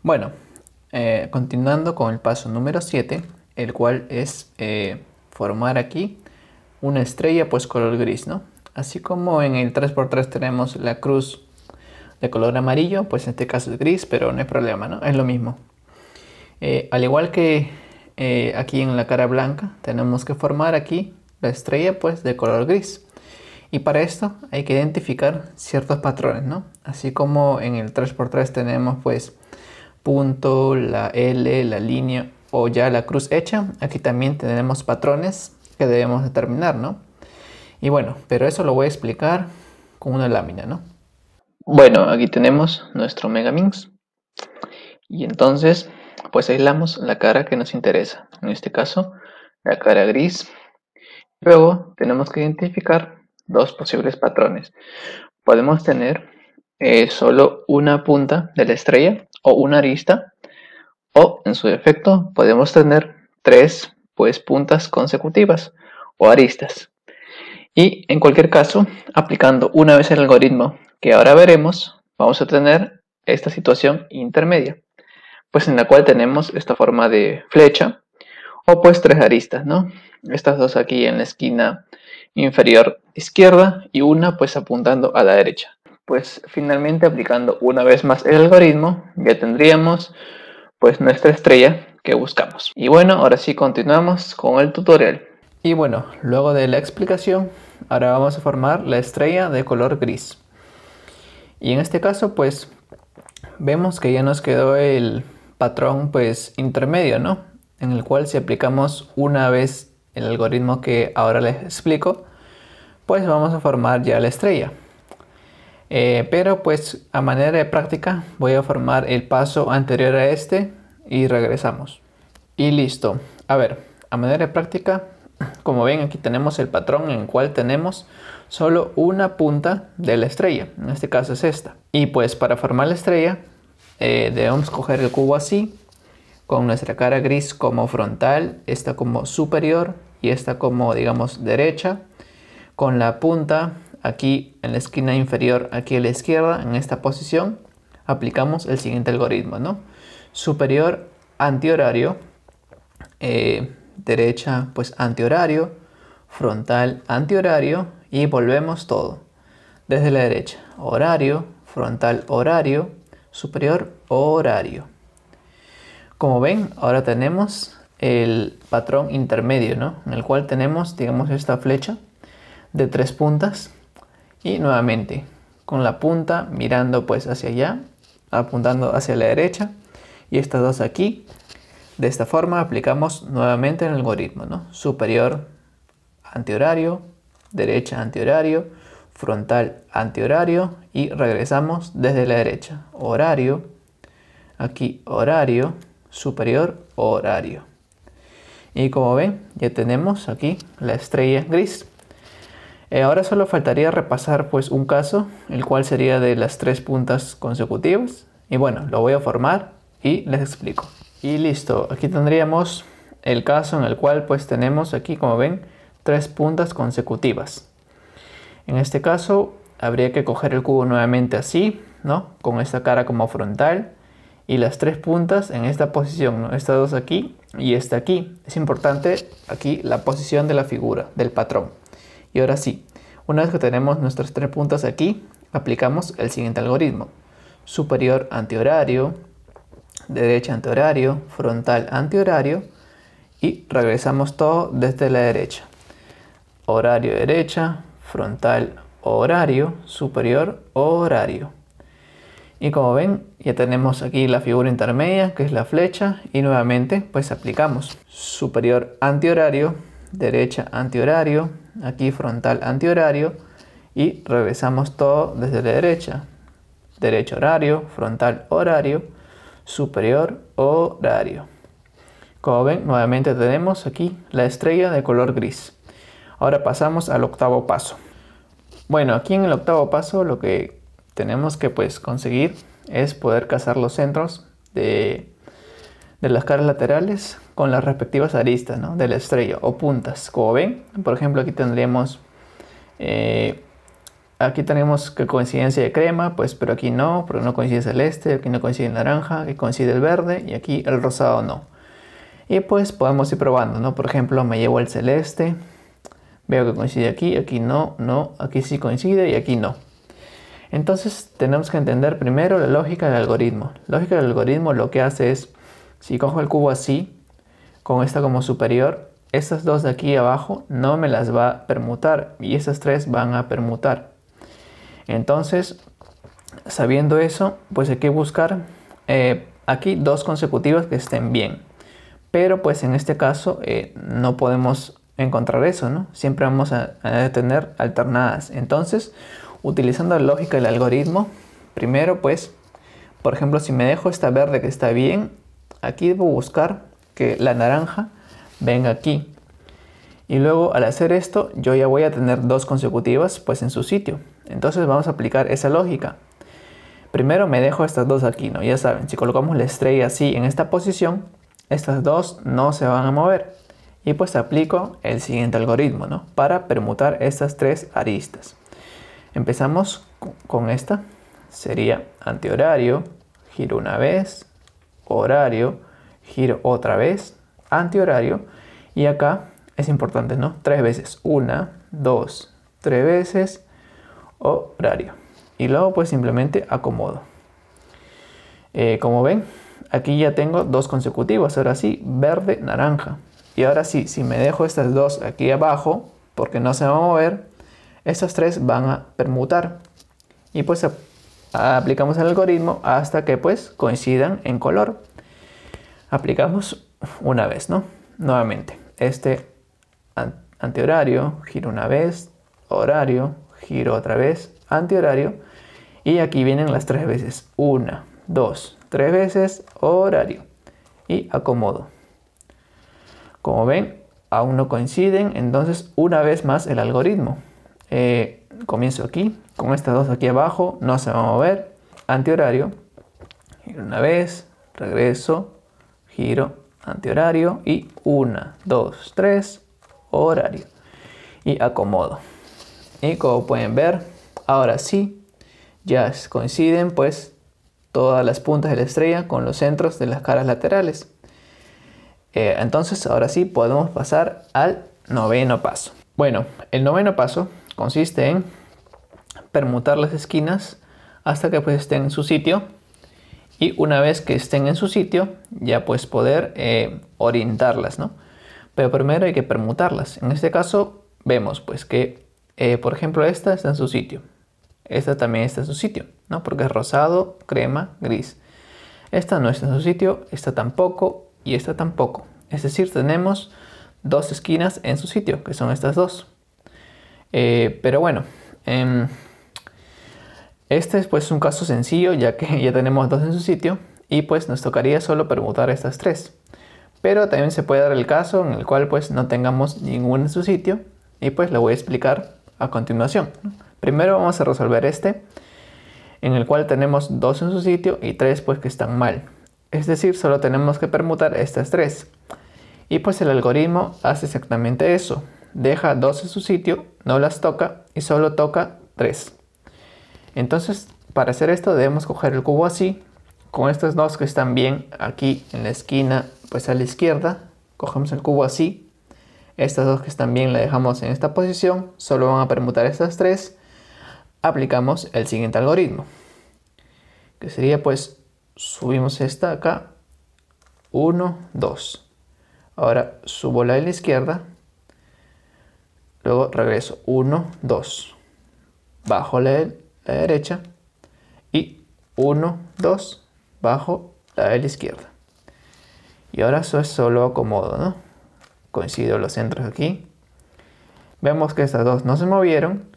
Bueno, eh, continuando con el paso número 7, el cual es eh, formar aquí una estrella pues color gris, ¿no? Así como en el 3x3 tenemos la cruz de color amarillo, pues en este caso es gris, pero no hay problema, ¿no? Es lo mismo. al igual que eh, aquí en la cara blanca tenemos que formar aquí la estrella pues de color gris. Y para esto hay que identificar ciertos patrones, ¿no? Así como en el 3x3 tenemos pues punto, la L, la línea o ya la cruz hecha, aquí también tenemos patrones que debemos determinar, ¿no? Y bueno, pero eso lo voy a explicar con una lámina, ¿no? Bueno, aquí tenemos nuestro Megaminx. Y entonces pues aislamos la cara que nos interesa, en este caso la cara gris. Luego tenemos que identificar dos posibles patrones. Podemos tener eh, solo una punta de la estrella o una arista o en su defecto podemos tener tres pues puntas consecutivas o aristas. Y en cualquier caso, aplicando una vez el algoritmo que ahora veremos, vamos a tener esta situación intermedia pues en la cual tenemos esta forma de flecha o pues tres aristas, ¿no? Estas dos aquí en la esquina inferior izquierda y una pues apuntando a la derecha. Pues finalmente aplicando una vez más el algoritmo ya tendríamos pues nuestra estrella que buscamos. Y bueno, ahora sí continuamos con el tutorial. Y bueno, luego de la explicación, ahora vamos a formar la estrella de color gris. Y en este caso pues vemos que ya nos quedó el, patrón pues intermedio, ¿no? En el cual si aplicamos una vez el algoritmo que ahora les explico, pues vamos a formar ya la estrella. Eh, pero pues a manera de práctica voy a formar el paso anterior a este y regresamos. Y listo. A ver, a manera de práctica, como ven aquí tenemos el patrón en el cual tenemos solo una punta de la estrella. En este caso es esta. Y pues para formar la estrella eh, debemos coger el cubo así, con nuestra cara gris como frontal, esta como superior y esta como digamos derecha, con la punta aquí en la esquina inferior, aquí a la izquierda, en esta posición, aplicamos el siguiente algoritmo, ¿no? Superior antihorario, eh, derecha pues antihorario, frontal antihorario y volvemos todo. Desde la derecha, horario, frontal horario, superior horario. Como ven, ahora tenemos el patrón intermedio, En el cual tenemos, digamos, esta flecha de tres puntas y nuevamente con la punta mirando pues hacia allá, apuntando hacia la derecha y estas dos aquí. De esta forma aplicamos nuevamente el algoritmo, Superior antihorario, derecha antihorario frontal antihorario y regresamos desde la derecha. Horario, aquí horario, superior, horario. Y como ven, ya tenemos aquí la estrella gris. Eh, ahora solo faltaría repasar pues un caso, el cual sería de las tres puntas consecutivas. Y bueno, lo voy a formar y les explico. Y listo, aquí tendríamos el caso en el cual pues tenemos aquí como ven tres puntas consecutivas. En este caso, habría que coger el cubo nuevamente así, ¿no? Con esta cara como frontal y las tres puntas en esta posición, ¿no? Estas dos aquí y esta aquí. Es importante aquí la posición de la figura, del patrón. Y ahora sí, una vez que tenemos nuestras tres puntas aquí, aplicamos el siguiente algoritmo. Superior antihorario, derecha antihorario, frontal antihorario y regresamos todo desde la derecha. Horario derecha, frontal horario, superior horario. Y como ven, ya tenemos aquí la figura intermedia, que es la flecha, y nuevamente pues aplicamos superior antihorario, derecha antihorario, aquí frontal antihorario, y regresamos todo desde la derecha. Derecho horario, frontal horario, superior horario. Como ven, nuevamente tenemos aquí la estrella de color gris. Ahora pasamos al octavo paso. Bueno, aquí en el octavo paso lo que tenemos que pues conseguir es poder cazar los centros de, las caras laterales con las respectivas aristas ¿no? de estrella o puntas. Como ven, por ejemplo, aquí tendríamos... Eh, aquí tenemos que coincidencia de crema, pues, pero aquí no, porque no coincide celeste, aquí no coincide el naranja, aquí coincide el verde y aquí el rosado no. Y pues podemos ir probando, Por ejemplo, me llevo el celeste, Veo que coincide aquí, aquí no, no, aquí sí coincide y aquí no. Entonces tenemos que entender primero la lógica del algoritmo. La lógica del algoritmo lo que hace es, si cojo el cubo así, con esta como superior, estas dos de aquí abajo no me las va a permutar y estas tres van a permutar. Entonces, sabiendo eso, pues hay que buscar eh, aquí dos consecutivas que estén bien. Pero pues en este caso eh, no podemos encontrar eso, ¿no? Siempre vamos a, tener alternadas. Entonces, utilizando la lógica del algoritmo, primero pues, por ejemplo, si me dejo esta verde que está bien, aquí debo buscar que la naranja venga aquí. Y luego al hacer esto, yo ya voy a tener dos consecutivas pues en su sitio. Entonces vamos a aplicar esa lógica. Primero me dejo estas dos aquí, ¿no? Ya saben, si colocamos la estrella así en esta posición, estas dos no se van a mover. Y pues aplico el siguiente algoritmo, ¿no? Para permutar estas tres aristas. Empezamos con esta. Sería antihorario, giro una vez, horario, giro otra vez, antihorario. Y acá es importante, ¿no? Tres veces. Una, dos, tres veces, horario. Y luego pues simplemente acomodo. Eh, como ven, aquí ya tengo dos consecutivos. Ahora sí, verde, naranja. Y ahora sí, si me dejo estas dos aquí abajo, porque no se van a mover, estas tres van a permutar. Y pues aplicamos el algoritmo hasta que pues coincidan en color. Aplicamos una vez, ¿no? Nuevamente, este antihorario, giro una vez, horario, giro otra vez, antihorario. Y aquí vienen las tres veces. Una, dos, tres veces, horario. Y acomodo. Como ven, aún no coinciden, entonces una vez más el algoritmo. Eh, comienzo aquí, con estas dos aquí abajo, no se va a mover, antihorario, giro una vez, regreso, giro, antihorario y una, dos, tres, horario. Y acomodo. Y como pueden ver, ahora sí, ya coinciden pues todas las puntas de la estrella con los centros de las caras laterales. Eh, entonces ahora sí podemos pasar al noveno paso. Bueno, el noveno paso consiste en permutar las esquinas hasta que pues estén en su sitio y una vez que estén en su sitio ya pues poder eh, orientarlas, ¿no? Pero primero hay que permutarlas. En este caso vemos pues que eh, por ejemplo esta está en su sitio, esta también está en su sitio, ¿no? Porque es rosado, crema, gris. Esta no está en su sitio, esta tampoco, y esta tampoco. Es decir, tenemos dos esquinas en su sitio, que son estas dos. Eh, pero bueno, em, este pues, es un caso sencillo, ya que ya tenemos dos en su sitio, y pues nos tocaría solo permutar estas tres. Pero también se puede dar el caso en el cual pues no tengamos ninguna en su sitio, y pues lo voy a explicar a continuación. Primero vamos a resolver este, en el cual tenemos dos en su sitio y tres pues que están mal. Es decir, solo tenemos que permutar estas tres. Y pues el algoritmo hace exactamente eso. Deja dos en su sitio, no las toca y solo toca tres. Entonces, para hacer esto debemos coger el cubo así, con estas dos que están bien aquí en la esquina, pues a la izquierda. Cogemos el cubo así. Estas dos que están bien la dejamos en esta posición. Solo van a permutar estas tres. Aplicamos el siguiente algoritmo. Que sería pues subimos esta acá, 1, 2. Ahora subo la de la izquierda, luego regreso 1, 2. Bajo la de la derecha y 1, 2, bajo la de la izquierda. Y ahora eso es solo acomodo, ¿no? Coincido los centros aquí. Vemos que estas dos no se movieron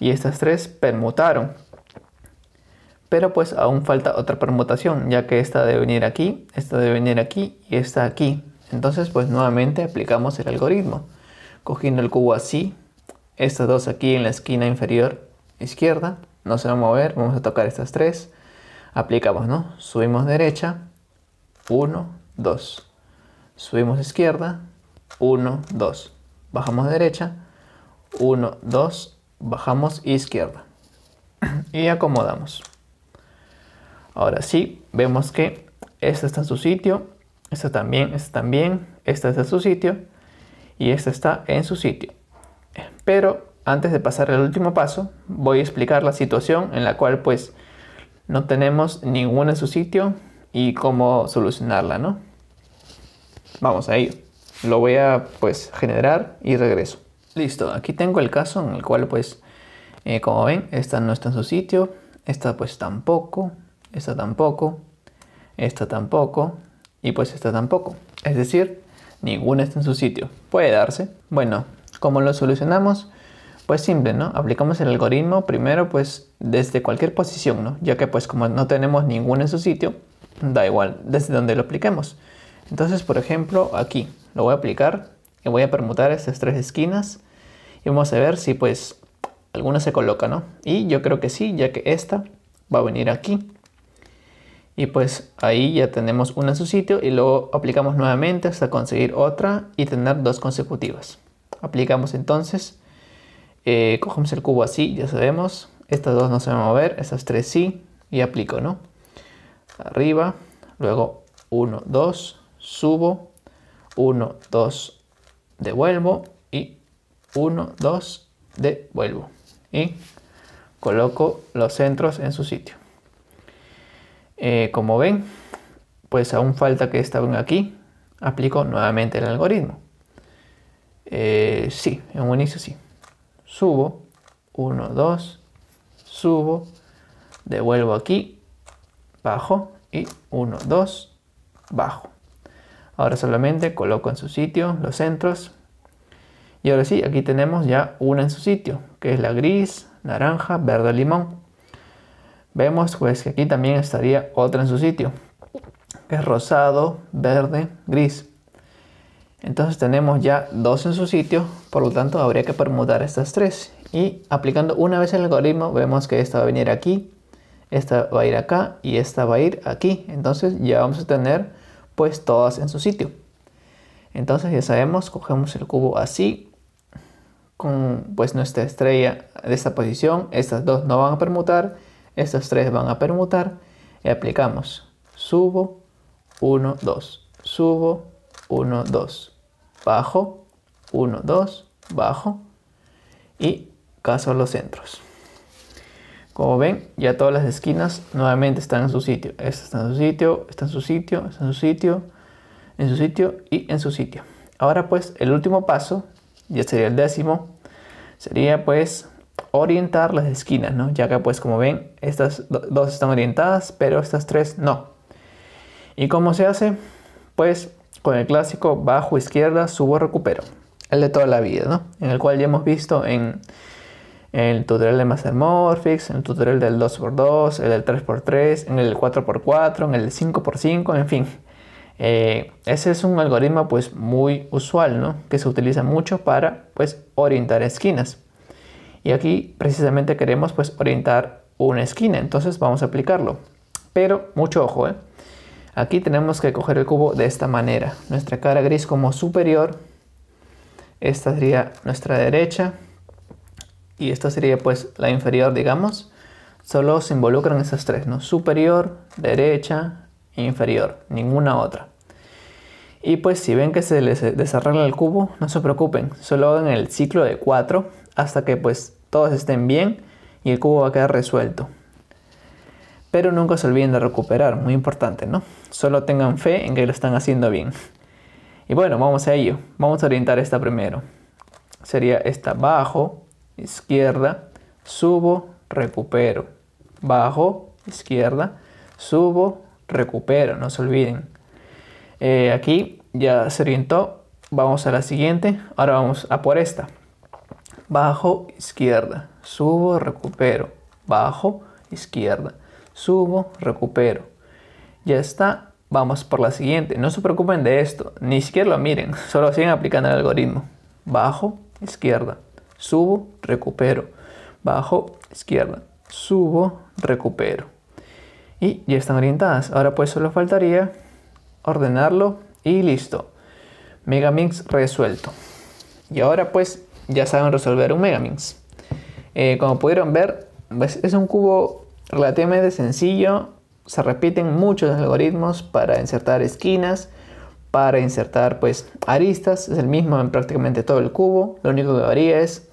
y estas tres permutaron. Pero pues aún falta otra permutación, ya que esta debe venir aquí, esta debe venir aquí y esta aquí. Entonces pues nuevamente aplicamos el algoritmo. Cogiendo el cubo así, estas dos aquí en la esquina inferior izquierda, no se va a mover, vamos a tocar estas tres. Aplicamos, ¿no? Subimos derecha, 1, 2. Subimos izquierda, 1, 2. Bajamos derecha, 1, 2. Bajamos izquierda. Y acomodamos. Ahora sí, vemos que esta está en su sitio, esta también, esta también, esta está en su sitio y esta está en su sitio. Pero antes de pasar al último paso, voy a explicar la situación en la cual pues no tenemos ninguna en su sitio y cómo solucionarla, ¿no? Vamos a ello. Lo voy a pues generar y regreso. Listo, aquí tengo el caso en el cual pues eh, como ven, esta no está en su sitio, esta pues tampoco, esta tampoco, esta tampoco y pues esta tampoco. Es decir, ninguna está en su sitio. Puede darse. Bueno, ¿cómo lo solucionamos? Pues simple, ¿no? Aplicamos el algoritmo primero pues desde cualquier posición, ¿no? Ya que pues como no tenemos ninguna en su sitio, da igual desde donde lo apliquemos. Entonces, por ejemplo, aquí lo voy a aplicar y voy a permutar estas tres esquinas y vamos a ver si pues alguna se coloca, ¿no? Y yo creo que sí, ya que esta va a venir aquí y pues ahí ya tenemos una en su sitio y luego aplicamos nuevamente hasta conseguir otra y tener dos consecutivas. Aplicamos entonces, eh, cogemos el cubo así, ya sabemos, estas dos no se van a mover, estas tres sí y aplico, ¿no? Arriba, luego uno, 2, subo, uno, 2, devuelvo y uno, dos, devuelvo. Y coloco los centros en su sitio. Eh, como ven, pues aún falta que esta venga aquí. Aplico nuevamente el algoritmo. Eh, sí, en un inicio sí. Subo, 1, 2, subo, devuelvo aquí, bajo y 1, 2, bajo. Ahora solamente coloco en su sitio los centros. Y ahora sí, aquí tenemos ya una en su sitio, que es la gris, naranja, verde, limón. Vemos pues que aquí también estaría otra en su sitio, es rosado, verde, gris. Entonces tenemos ya dos en su sitio, por lo tanto habría que permutar estas tres. Y aplicando una vez el algoritmo vemos que esta va a venir aquí, esta va a ir acá y esta va a ir aquí. Entonces ya vamos a tener pues todas en su sitio. Entonces ya sabemos, cogemos el cubo así, con pues nuestra estrella de esta posición, estas dos no van a permutar estas tres van a permutar y aplicamos subo, 1, 2, subo, 1, 2, bajo, 1, 2, bajo y caso los centros. Como ven, ya todas las esquinas nuevamente están en su sitio. Esta está en su sitio, está en su sitio, está en su sitio, en su sitio y en su sitio. Ahora pues, el último paso, ya sería el décimo, sería pues orientar las esquinas, ¿no? Ya que pues como ven, estas dos están orientadas, pero estas tres no. ¿Y cómo se hace? Pues con el clásico bajo izquierda, subo, recupero. El de toda la vida, ¿no? En el cual ya hemos visto en, el tutorial de Master Morphics, en el tutorial del 2x2, el del 3x3, en el 4x4, en el 5x5, en fin. Eh, ese es un algoritmo pues muy usual, ¿no? Que se utiliza mucho para pues orientar esquinas. Y aquí precisamente queremos pues orientar una esquina, entonces vamos a aplicarlo. Pero mucho ojo, ¿eh? aquí tenemos que coger el cubo de esta manera. Nuestra cara gris como superior, esta sería nuestra derecha y esta sería pues la inferior, digamos. Solo se involucran esas tres, ¿no? Superior, derecha, inferior, ninguna otra. Y pues si ven que se les desarrolla el cubo, no se preocupen, solo hagan el ciclo de 4 hasta que pues todos estén bien y el cubo va a quedar resuelto. Pero nunca se olviden de recuperar, muy importante, ¿no? Solo tengan fe en que lo están haciendo bien. Y bueno, vamos a ello. Vamos a orientar esta primero. Sería esta bajo, izquierda, subo, recupero. Bajo, izquierda, subo, recupero. No se olviden. Eh, aquí ya se orientó. Vamos a la siguiente. Ahora vamos a por esta bajo, izquierda, subo, recupero, bajo, izquierda, subo, recupero. Ya está, vamos por la siguiente. No se preocupen de esto, ni siquiera lo miren, solo siguen aplicando el algoritmo. Bajo, izquierda, subo, recupero, bajo, izquierda, subo, recupero. Y ya están orientadas. Ahora pues solo faltaría ordenarlo y listo. Mix resuelto. Y ahora pues ya saben resolver un Megaminx. Eh, como pudieron ver, pues, es un cubo relativamente sencillo. Se repiten muchos algoritmos para insertar esquinas, para insertar pues aristas. Es el mismo en prácticamente todo el cubo. Lo único que varía es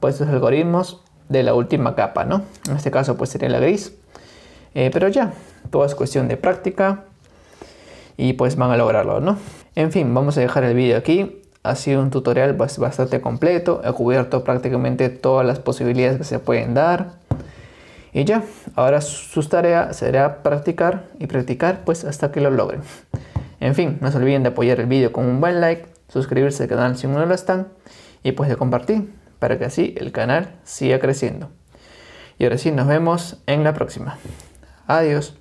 pues los algoritmos de la última capa, ¿no? En este caso pues sería la gris. Eh, pero ya, todo es cuestión de práctica y pues van a lograrlo, ¿no? En fin, vamos a dejar el vídeo aquí. Ha sido un tutorial bastante completo, he cubierto prácticamente todas las posibilidades que se pueden dar. Y ya, ahora sus tareas será practicar y practicar pues hasta que lo logren. En fin, no se olviden de apoyar el vídeo con un buen like, suscribirse al canal si no lo están y pues de compartir para que así el canal siga creciendo. Y ahora sí, nos vemos en la próxima. Adiós.